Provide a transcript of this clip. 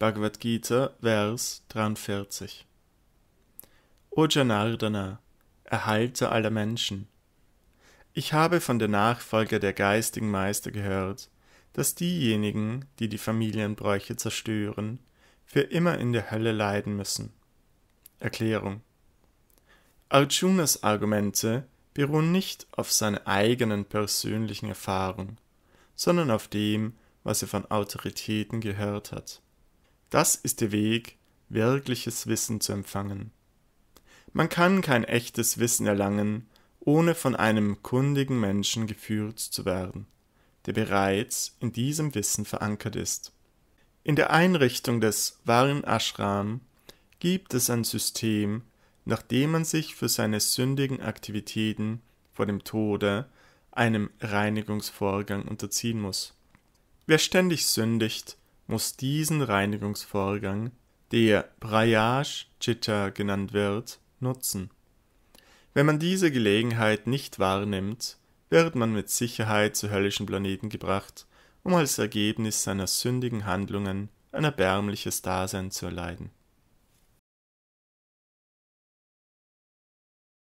Bhagavad Gita, Vers 43. O Janardana, Erhalter aller Menschen, ich habe von der Nachfolger der geistigen Meister gehört, dass diejenigen, die die Familienbräuche zerstören, für immer in der Hölle leiden müssen. Erklärung Arjunas Argumente beruhen nicht auf seiner eigenen persönlichen Erfahrung, sondern auf dem, was er von Autoritäten gehört hat. Das ist der Weg, wirkliches Wissen zu empfangen. Man kann kein echtes Wissen erlangen, ohne von einem kundigen Menschen geführt zu werden, der bereits in diesem Wissen verankert ist. In der Einrichtung des Varn Ashram gibt es ein System, nach dem man sich für seine sündigen Aktivitäten vor dem Tode einem Reinigungsvorgang unterziehen muss. Wer ständig sündigt, muss diesen Reinigungsvorgang, der Brayage Chitta genannt wird, nutzen. Wenn man diese Gelegenheit nicht wahrnimmt, wird man mit Sicherheit zu höllischen Planeten gebracht, um als Ergebnis seiner sündigen Handlungen ein erbärmliches Dasein zu erleiden.